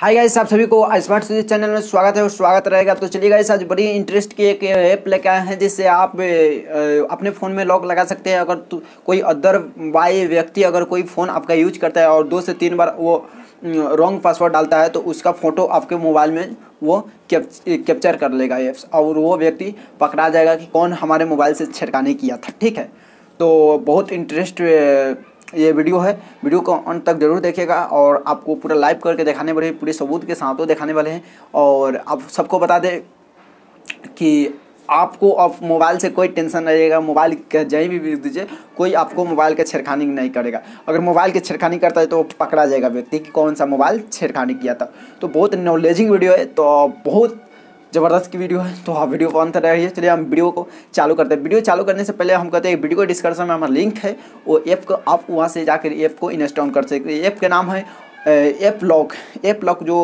hi guys आप सभी को स्मार्ट सुजीत चैनल में स्वागत है और स्वागत रहेगा तो चलिए गाइस आज बड़ी इंटरेस्ट की एक ऐप लेके आए हैं जिससे आप अपने फ़ोन में लॉक लगा सकते हैं अगर कोई अदर बाई व्यक्ति अगर कोई फ़ोन आपका यूज करता है और दो से तीन बार वो रॉन्ग पासवर्ड डालता है तो उसका फ़ोटो आपके मोबाइल में वो कैप्चर कर लेगा एप्स और वो व्यक्ति पकड़ा जाएगा कि कौन हमारे मोबाइल से छिड़काने किया था ठीक है तो बहुत इंटरेस्ट ये वीडियो है वीडियो को अंत तक जरूर देखेगा और आपको पूरा लाइव करके दिखाने वाले पूरे सबूत के साथ दिखाने वाले हैं और आप सबको बता दें कि आपको अब आप मोबाइल से कोई टेंशन नहीं रहेगा मोबाइल जहीं भी भेज दीजिए कोई आपको मोबाइल का छेड़खानी नहीं करेगा अगर मोबाइल की छेड़खानी करता है तो पकड़ा जाएगा व्यक्ति कि कौन सा मोबाइल छेड़खानी किया था तो बहुत नॉलेजिंग वीडियो है तो बहुत ज़बरदस्त की वीडियो है तो आप वीडियो को अंत रहिए चलिए हम वीडियो को चालू करते हैं वीडियो चालू करने से पहले हम कहते हैं वीडियो डिस्क्रिप्शन में हमारा लिंक है वो ऐप को आप वहाँ से जाकर ऐप को इंस्टॉल कर सकते ऐप का नाम है ऐप लॉक ऐप लॉक जो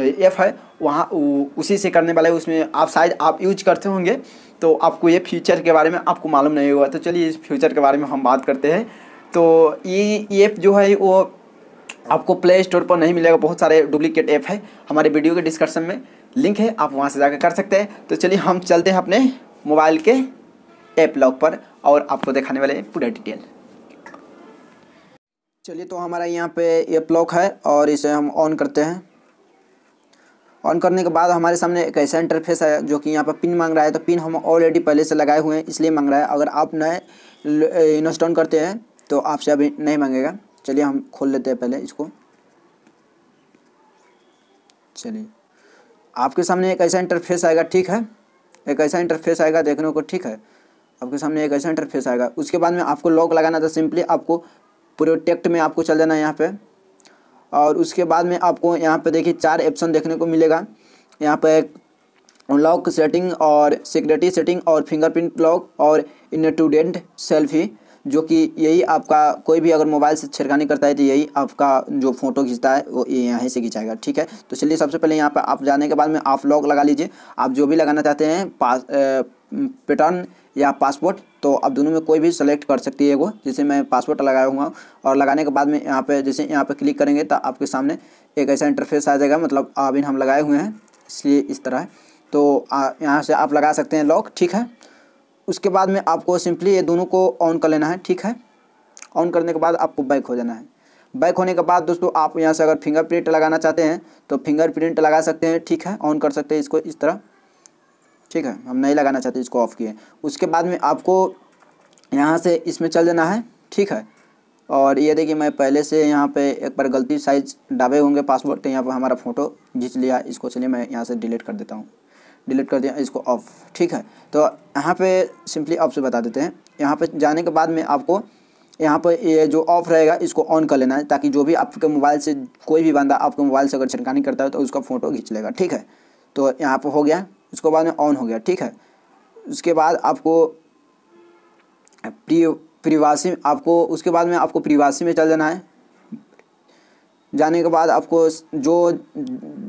ऐप है वहाँ उसी से करने वाला है उसमें आप शायद आप यूज करते होंगे तो आपको ये फ्यूचर के बारे में आपको मालूम नहीं होगा तो चलिए इस फ्यूचर के बारे में हम बात करते हैं तो ये ऐप जो है वो आपको प्ले स्टोर पर नहीं मिलेगा बहुत सारे डुप्लीकेट ऐप है हमारे वीडियो के डिस्क्रिप्शन में लिंक है आप वहाँ से जाकर कर सकते हैं तो चलिए हम चलते हैं अपने मोबाइल के ऐप लॉक पर और आपको दिखाने वाले पूरा डिटेल चलिए तो हमारा यहाँ पे ऐप लॉक है और इसे हम ऑन करते हैं ऑन करने के बाद हमारे सामने एक ऐसा इंटरफेस है जो कि यहाँ पर पिन मांग रहा है तो पिन हम ऑलरेडी पहले से लगाए हुए हैं इसलिए मांग रहा है अगर आप नए इंस्टॉल करते हैं तो आपसे अभी नहीं मांगेगा चलिए हम खोल लेते हैं पहले इसको चलिए आपके सामने एक ऐसा इंटरफेस आएगा ठीक है एक ऐसा इंटरफेस आएगा देखने को ठीक है आपके सामने एक ऐसा इंटरफेस आएगा उसके बाद में आपको लॉक लगाना था सिंपली आपको प्रोटेक्ट में आपको चल जाना है यहाँ पर और उसके बाद में आपको यहाँ पर देखिए चार ऑप्शन देखने को मिलेगा यहाँ पर एक लॉक सेटिंग और सिक्योरिटी सेटिंग और फिंगरप्रिंट लॉक और इन इनटूडेंट सेल्फी जो कि यही आपका कोई भी अगर मोबाइल से छेड़खानी करता है तो यही आपका जो फ़ोटो खींचता है वो यहीं से खिंचाएगा ठीक है तो चलिए सबसे पहले यहाँ पर आप जाने के बाद में आप लॉक लगा लीजिए आप जो भी लगाना चाहते हैं पास पैटर्न या पासपोर्ट तो आप दोनों में कोई भी सेलेक्ट कर सकती है वो जैसे मैं पासपोर्ट लगाया हुआ और लगाने के बाद में यहाँ पे जैसे यहाँ पे क्लिक करेंगे तो आपके सामने एक ऐसा इंटरफेस आ जाएगा मतलब अभी हम लगाए हुए हैं इसलिए इस तरह है तो यहाँ से आप लगा सकते हैं लॉक ठीक है उसके बाद में आपको सिंपली ये दोनों को ऑन कर लेना है ठीक है ऑन करने के बाद आपको बैक हो जाना है बैक होने के बाद दोस्तों आप यहाँ से अगर फिंगरप्रिंट लगाना चाहते हैं तो फिंगरप्रिंट लगा सकते हैं ठीक है ऑन कर सकते हैं इसको इस तरह ठीक है हम नहीं लगाना चाहते इसको ऑफ़ किए उसके बाद में आपको यहाँ से इसमें चल जाना है ठीक है और ये देखिए मैं पहले से यहाँ पे एक बार गलती साइज डाबे होंगे पासवर्ड तो यहाँ पर हमारा फ़ोटो घींच लिया इसको चलिए मैं यहाँ से डिलीट कर देता हूँ डिलीट कर दिया इसको ऑफ ठीक है तो यहाँ पे सिंपली ऑफ से बता देते हैं यहाँ पे जाने के बाद में आपको यहाँ पर ये जो ऑफ रहेगा इसको ऑन कर लेना है ताकि जो भी आपके मोबाइल से कोई भी बंदा आपके मोबाइल से अगर छिड़कानी करता है तो उसका फ़ोटो खींच लेगा ठीक है तो यहाँ पर हो गया उसके बाद में ऑन हो गया ठीक है उसके बाद आपको प्री प्रिवासी आपको उसके बाद में आपको प्रिवासी में चल जाना है जाने के बाद आपको जो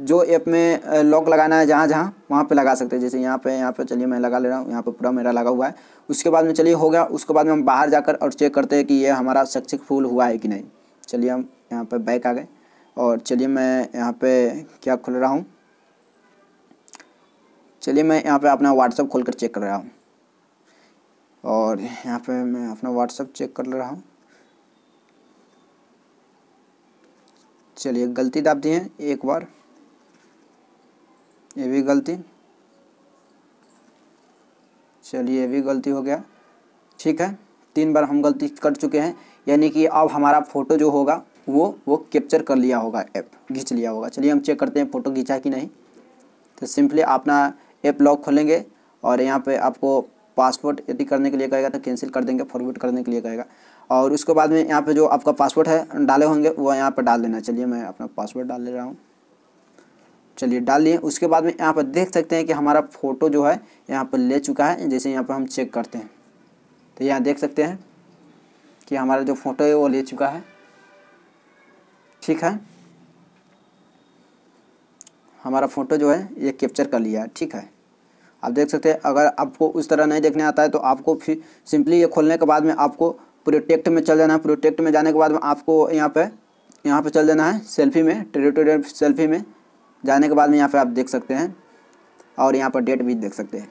जो ऐप में लॉक लगाना है जहाँ जहाँ वहाँ पे लगा सकते हैं जैसे यहाँ पे यहाँ पे चलिए मैं लगा ले रहा हूँ यहाँ पे पूरा मेरा लगा हुआ है उसके बाद में चलिए हो गया उसके बाद में हम बाहर जाकर और चेक करते हैं कि ये हमारा सक्सेसफुल हुआ है कि नहीं चलिए हम यहाँ पर बैक आ गए और चलिए मैं यहाँ पर क्या खोल रहा हूँ चलिए मैं यहाँ पर अपना व्हाट्सअप खोल कर चेक कर रहा हूँ और यहाँ पर मैं अपना व्हाट्सअप चेक कर रहा हूँ चलिए गलती दाब दिए एक बार ये भी गलती चलिए ये भी गलती हो गया ठीक है तीन बार हम गलती कर चुके हैं यानी कि अब हमारा फ़ोटो जो होगा वो वो कैप्चर कर लिया होगा ऐप खींच लिया होगा चलिए हम चेक करते हैं फ़ोटो खींचा कि नहीं तो सिंपली अपना ऐप लॉक खोलेंगे और यहाँ पे आपको पासवर्ड यदि करने के लिए कहेगा तो कैंसिल कर देंगे फॉरवर्ड करने के लिए कहेगा और उसके बाद में यहाँ पे जो आपका पासवर्ड है डाले होंगे वो यहाँ पर डाल देना चलिए मैं अपना पासवर्ड डाल ले रहा हूँ चलिए डाल लिए उसके बाद में यहाँ पर देख सकते हैं कि हमारा फ़ोटो जो है यहाँ पर ले चुका है जैसे यहाँ पर हम चेक करते हैं तो यहाँ देख सकते हैं कि हमारा जो फ़ोटो है वो ले चुका है ठीक है हमारा फ़ोटो जो है ये कैप्चर कर लिया है ठीक है आप देख सकते हैं अगर आपको उस तरह नहीं देखने आता है तो आपको फिर सिंपली ये खोलने के बाद में आपको प्रोटेक्ट में चल जाना है प्रोटेक्ट में जाने के बाद में आपको यहाँ पे यहाँ पे चल जाना है सेल्फी में टेरिटोरियल सेल्फी में जाने के बाद में यहाँ पर आप देख सकते हैं और यहाँ पर डेट भी देख सकते हैं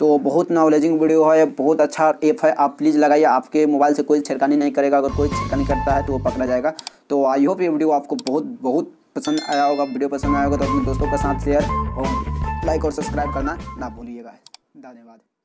तो बहुत नॉलेजिंग वीडियो है बहुत अच्छा ऐप है आप प्लीज़ लगाइए आपके मोबाइल से कोई छिड़कानी नहीं करेगा अगर कोई छिड़कानी करता है तो वो पकड़ा जाएगा तो आई होप ये वीडियो आपको बहुत बहुत पसंद आया होगा वीडियो पसंद आया होगा तो अपने दोस्तों के साथ शेयर और लाइक और सब्सक्राइब करना ना भूलिएगा धन्यवाद